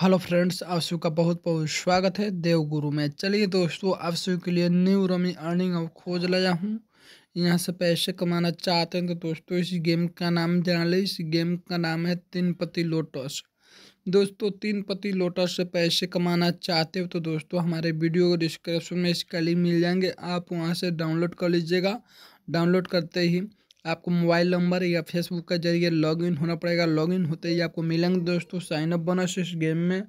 hello friends आप का बहुत बहुत स्वागत है देवगुरु में चलिए दोस्तों आप सब के लिए न्यू रमी अर्निंग और खोज लाया हूँ यहाँ से पैसे कमाना चाहते हैं तो दोस्तों इस गेम का नाम जान ले इस गेम का नाम है तीन पति लोटस दोस्तों तीन पति लोटस से पैसे कमाना चाहते हो तो दोस्तों हमारे वीडियो को डिस्क्रिप्शन में इसका लिंक मिल जाएंगे आप वहाँ से डाउनलोड कर लीजिएगा डाउनलोड करते ही आपको मोबाइल नंबर या फेसबुक के जरिए लॉगिन होना पड़ेगा लॉगिन होते ही आपको मिलेंगे दोस्तों साइनअप बोनस इस गेम में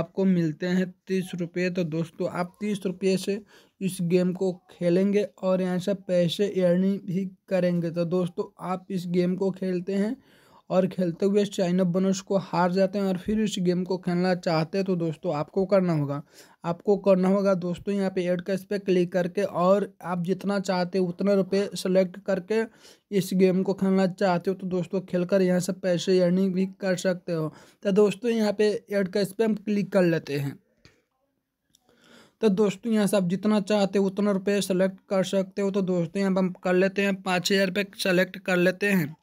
आपको मिलते हैं तीस रुपये तो दोस्तों आप तीस रुपये से इस गेम को खेलेंगे और यहाँ से पैसे अर्निंग भी करेंगे तो दोस्तों आप इस गेम को खेलते हैं और खेलते हुए चाइना बनर्स को हार जाते हैं और फिर इस गेम को खेलना चाहते हैं तो दोस्तों आपको करना होगा आपको करना होगा दोस्तों यहाँ पे एड कैश पे क्लिक करके और आप जितना चाहते हो उतना रुपये सेलेक्ट करके इस गेम को खेलना चाहते हो तो दोस्तों खेलकर यहाँ से पैसे अर्निंग भी कर सकते हो तो दोस्तों यहाँ पे एड कैश पे हम क्लिक कर लेते हैं तो दोस्तों यहाँ से आप जितना चाहते हो उतना रुपये सेलेक्ट कर सकते हो तो दोस्तों यहाँ पर हम कर लेते हैं पाँच हज़ार रुपये सेलेक्ट कर लेते हैं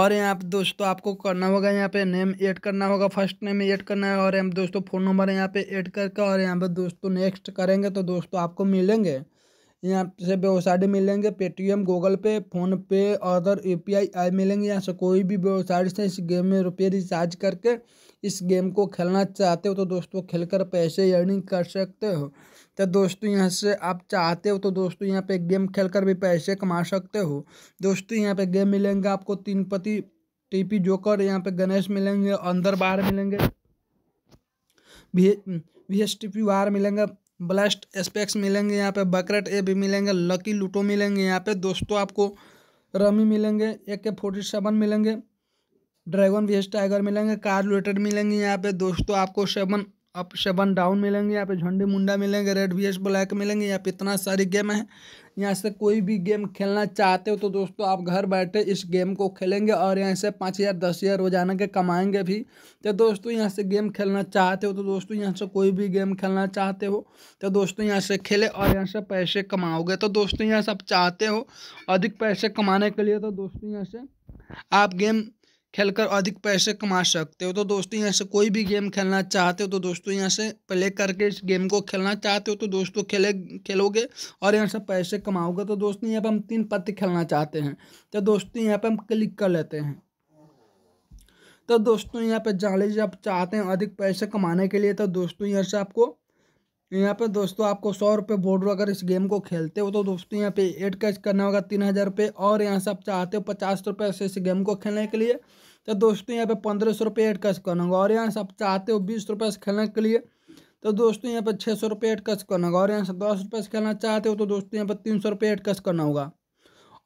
और यहाँ पे दोस्तों आपको करना होगा यहाँ पे नेम ऐड करना होगा फर्स्ट नेम ऐड करना है और यहाँ दोस्तों फ़ोन नंबर यहाँ पे ऐड करके और यहाँ पे दोस्तों नेक्स्ट करेंगे तो दोस्तों आपको मिलेंगे यहाँ से वेबसाइट मिलेंगे Paytm Google Pay PhonePe other U P I I मिलेंगे यहाँ से कोई भी वेबसाइट से इस गेम में रुपये रिचार्ज करके इस गेम को खेलना चाहते हो तो दोस्तों खेल कर पैसे अर्निंग कर सकते हो तो दोस्तों यहाँ से आप चाहते हो तो दोस्तों यहाँ पे गेम खेल कर भी पैसे कमा सकते हो दोस्तों यहाँ पे गेम मिलेंगे आपको तीन पति टीपी जोकर यहाँ पे गणेश मिलेंगे अंदर बाहर मिलेंगे V S T P war मिलेंगे ब्लास्ट स्पेक्स मिलेंगे यहाँ पे बकरेट ए भी मिलेंगे लकी लूटो मिलेंगे यहाँ पे दोस्तों आपको रमी मिलेंगे ए के फोर्टी सेवन मिलेंगे ड्रैगन वी एस टाइगर मिलेंगे कार लोटेड मिलेंगे यहाँ पे दोस्तों आपको सेवन आप शबन डाउन मिलेंगे यहाँ पे झंडे मुंडा मिलेंगे रेड वी एस ब्लैक मिलेंगे यहाँ पे इतना सारी गेम है यहाँ से कोई भी गेम खेलना चाहते हो तो दोस्तों आप घर बैठे इस गेम को खेलेंगे और यहाँ से पाँच हज़ार दस हज़ार रोजाना के कमाएंगे भी तो दोस्तों यहाँ से गेम खेलना चाहते हो तो दोस्तों यहाँ से कोई भी गेम खेलना चाहते हो तो दोस्तों यहाँ से खेले और यहाँ से पैसे कमाओगे तो दोस्तों यहाँ से आप चाहते हो अधिक पैसे कमाने के लिए तो दोस्तों यहाँ से आप गेम खेलकर अधिक पैसे कमा सकते हो तो दोस्तों यहाँ से कोई भी गेम खेलना चाहते हो तो दोस्तों यहाँ से प्ले करके इस गेम को खेलना चाहते हो तो दोस्तों खेले खेलोगे और यहाँ से पैसे कमाओगे तो दोस्तों यहाँ पर हम तीन पत्ते खेलना चाहते हैं तो दोस्तों यहाँ पर हम क्लिक कर लेते हैं तो दोस्तों यहाँ पर जान लीजिए आप चाहते हैं अधिक पैसे कमाने के लिए तो दोस्तों यहाँ से आपको तो यहाँ पे दोस्तों आपको सौ रुपये बोर्ड अगर इस गेम को खेलते हो तो दोस्तों यहाँ पे एड कैच करना होगा तीन हज़ार रुपये और यहाँ से आप चाहते हो पचास रुपये से इस गेम को खेलने के लिए तो दोस्तों यहाँ पे पंद्रह सौ रुपये एड कैच करना होगा और यहाँ से आप चाहते हो बीस रुपये से खेलने के लिए तो दोस्तों यहाँ पे छः सौ रुपये एड कैच करना होगा और यहाँ से दस रुपये से खेलना चाहते हो तो दोस्तों यहाँ पर तीन सौ रुपये एड कैश करना होगा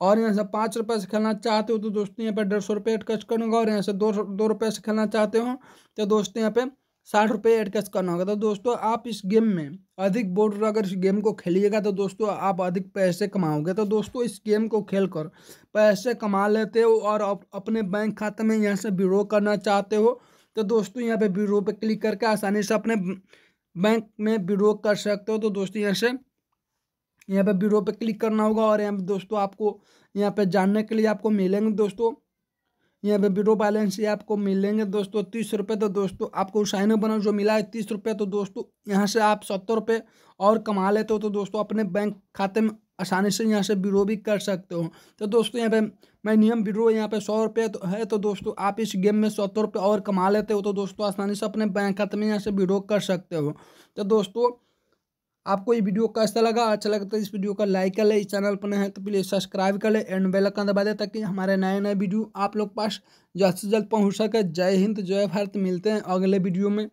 और यहाँ से पाँच रुपये से खेलना चाहते हो तो दोस्तों यहाँ पर डेढ़ सौ रुपये एड कैच करना होगा और यहाँ से दो दो रुपये से खेलना चाहते हो तो दोस्तों यहाँ पर साठ रुपये एड कैश करना होगा तो दोस्तों आप इस गेम में अधिक बोर्ड अगर इस गेम को खेलिएगा तो दोस्तों आप अधिक पैसे कमाओगे तो दोस्तों इस गेम को खेल कर पैसे कमा लेते हो और अपने बैंक खाते में यहाँ से विड्रो करना चाहते हो तो दोस्तों यहाँ पे विड्रो पे क्लिक करके आसानी से अपने बैंक में विड्रो कर सकते हो तो दोस्तों यहाँ से यहाँ पर विड्रो पर क्लिक करना होगा और यहाँ दोस्तों आपको यहाँ पर जानने के लिए आपको मिलेंगे दोस्तों यहाँ पे विड्रो बैलेंस ये आपको मिलेंगे दोस्तों तीस रुपये तो दोस्तों आपको साइन अप बना जो मिला है तीस रुपये तो दोस्तों यहाँ से आप सत्तर रुपये और कमा लेते हो तो दोस्तों अपने बैंक खाते में आसानी से यहाँ से विड्रो भी कर सकते हो तो दोस्तों यहाँ पे मैं नियम विड्रो यहाँ पे सौ रुपये तो है तो दोस्तों आप इस गेम में सत्तर रुपये और कमा लेते हो तो दोस्तों आसानी से अपने बैंक खाते में यहाँ से विड्रो कर सकते हो तो दोस्तों आपको ये वीडियो कैसा लगा अच्छा लगा तो इस वीडियो का लाइक कर ले इस चैनल पर नए हैं तो प्लीज़ सब्सक्राइब कर ले एंड बेल आइकन दबा दे ताकि हमारे नए नए वीडियो आप लोग पास जल्द से जल्द पहुँच सके जय हिंद जय भारत मिलते हैं अगले वीडियो में